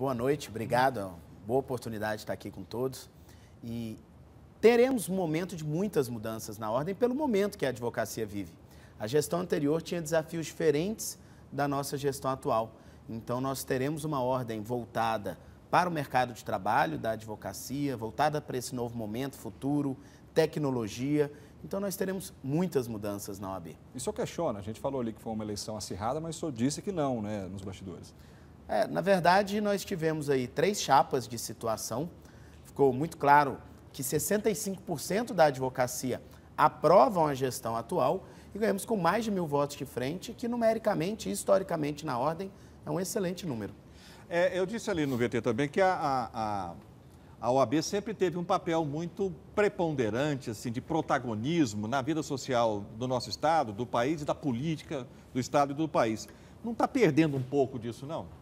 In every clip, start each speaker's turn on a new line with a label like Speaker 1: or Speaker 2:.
Speaker 1: Boa noite, obrigado. Boa oportunidade de estar aqui com todos. E teremos um momento de muitas mudanças na ordem pelo momento que a advocacia vive. A gestão anterior tinha desafios diferentes da nossa gestão atual. Então, nós teremos uma ordem voltada para o mercado de trabalho da advocacia, voltada para esse novo momento, futuro, tecnologia. Então, nós teremos muitas mudanças na OAB. Isso questiona,
Speaker 2: a gente falou ali que foi uma eleição acirrada, mas o senhor disse que não, né, nos bastidores. É, na verdade,
Speaker 1: nós tivemos aí três chapas de situação. Ficou muito claro que 65% da advocacia aprovam a gestão atual e ganhamos com mais de mil votos de frente, que numericamente e historicamente na ordem é um excelente número. É, eu disse ali no VT também que a, a, a OAB sempre teve um papel muito
Speaker 3: preponderante, assim, de protagonismo na vida social do nosso Estado, do país e da
Speaker 1: política do Estado e do país. Não está perdendo um pouco disso, não?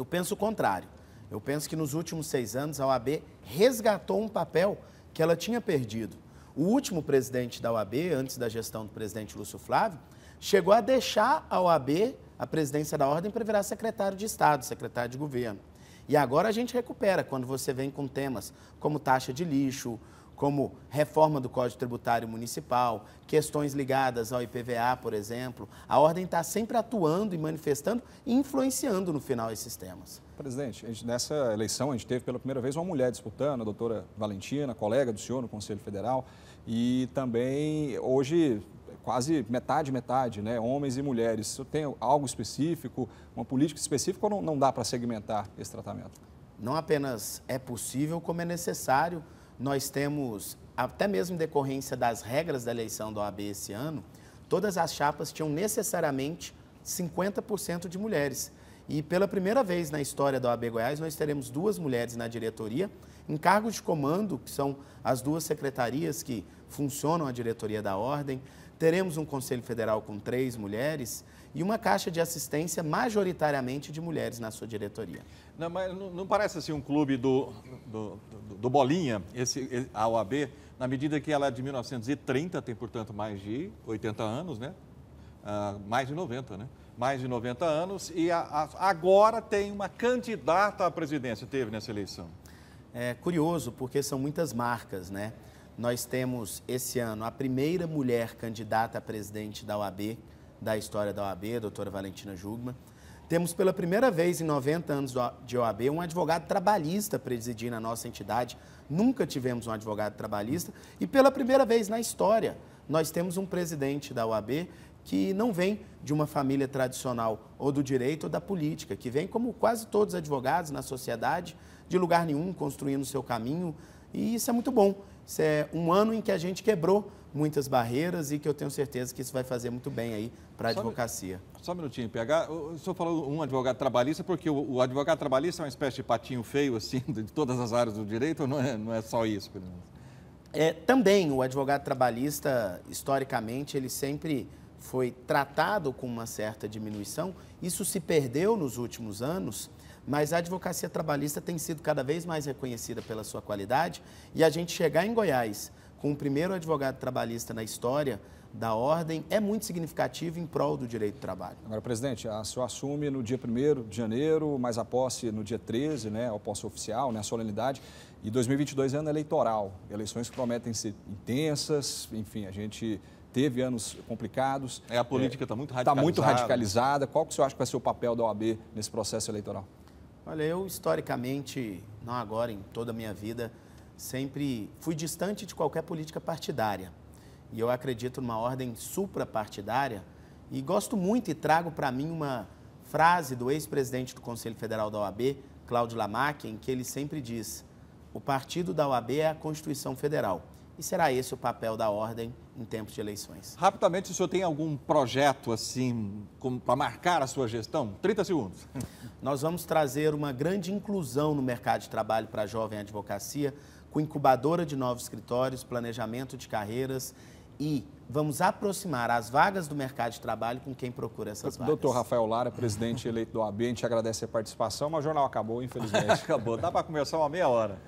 Speaker 1: Eu penso o contrário. Eu penso que nos últimos seis anos a OAB resgatou um papel que ela tinha perdido. O último presidente da OAB, antes da gestão do presidente Lúcio Flávio, chegou a deixar a OAB, a presidência da ordem, para virar secretário de Estado, secretário de governo. E agora a gente recupera quando você vem com temas como taxa de lixo, como reforma do Código Tributário Municipal, questões ligadas ao IPVA, por exemplo. A ordem está sempre atuando e manifestando e influenciando no final esses temas.
Speaker 2: Presidente, gente, nessa eleição a gente teve pela primeira vez uma mulher disputando, a doutora Valentina, colega do senhor no Conselho Federal, e também hoje quase metade, metade, né? homens e mulheres. Isso tem algo específico, uma política específica ou não, não dá para segmentar
Speaker 1: esse tratamento? Não apenas é possível, como é necessário nós temos, até mesmo em decorrência das regras da eleição da OAB esse ano, todas as chapas tinham necessariamente 50% de mulheres. E pela primeira vez na história da OAB Goiás, nós teremos duas mulheres na diretoria, em cargos de comando, que são as duas secretarias que funcionam a diretoria da ordem. Teremos um Conselho Federal com três mulheres e uma caixa de assistência majoritariamente de mulheres na sua diretoria.
Speaker 3: Não, mas não parece assim um clube do, do, do, do Bolinha, esse, a OAB, na medida que ela é de 1930, tem portanto mais de 80 anos, né? Uh, mais de 90, né? mais de 90 anos, e a, a, agora tem uma candidata
Speaker 1: à presidência, teve nessa eleição. É curioso, porque são muitas marcas, né? Nós temos esse ano a primeira mulher candidata a presidente da OAB, da história da OAB, a doutora Valentina Jugma Temos pela primeira vez em 90 anos de OAB um advogado trabalhista presidindo a nossa entidade. Nunca tivemos um advogado trabalhista e pela primeira vez na história nós temos um presidente da OAB que não vem de uma família tradicional, ou do direito ou da política, que vem, como quase todos os advogados na sociedade, de lugar nenhum, construindo seu caminho. E isso é muito bom. Isso é um ano em que a gente quebrou muitas barreiras e que eu tenho certeza que isso vai fazer muito bem aí para a advocacia. Só um minutinho, PH. O senhor falou um advogado trabalhista, porque o, o, advogado
Speaker 3: trabalhista é uma espécie de patinho feio, assim, de todas as áreas do direito, ou não é, não é só isso, pelo menos?
Speaker 1: É, também o advogado trabalhista, historicamente, ele sempre foi tratado com uma certa diminuição. Isso se perdeu nos últimos anos, mas a advocacia trabalhista tem sido cada vez mais reconhecida pela sua qualidade e a gente chegar em Goiás com o primeiro advogado trabalhista na história da ordem é muito significativo
Speaker 2: em prol do direito do trabalho. Agora, presidente, a senhora assume no dia 1 de janeiro, mas a posse no dia 13, né, a posse oficial, né, a solenidade, e 2022 é ano eleitoral, eleições que prometem ser intensas, enfim, a gente teve anos complicados. É, a política está é, tá tá muito radicalizada. Está muito radicalizada. Qual que o senhor acha que vai ser o papel da OAB nesse processo eleitoral?
Speaker 1: Olha, eu historicamente, não agora, em toda a minha vida, sempre fui distante de qualquer política partidária. E eu acredito numa ordem suprapartidária e gosto muito e trago para mim uma frase do ex-presidente do Conselho Federal da OAB, Cláudio Lamarck, em que ele sempre diz: "O partido da OAB é a Constituição Federal" e será esse o papel da ordem em tempos de eleições. Rapidamente, o senhor tem algum
Speaker 3: projeto
Speaker 1: assim para marcar a sua gestão? 30 segundos. Nós vamos trazer uma grande inclusão no mercado de trabalho para a jovem advocacia, com incubadora de novos escritórios, planejamento de carreiras e vamos aproximar as vagas do mercado de trabalho com quem procura essas vagas. Doutor
Speaker 2: Rafael Lara, presidente eleito do AB, a gente agradece a participação, mas o jornal acabou, infelizmente. acabou, dá
Speaker 3: para começar uma meia
Speaker 2: hora.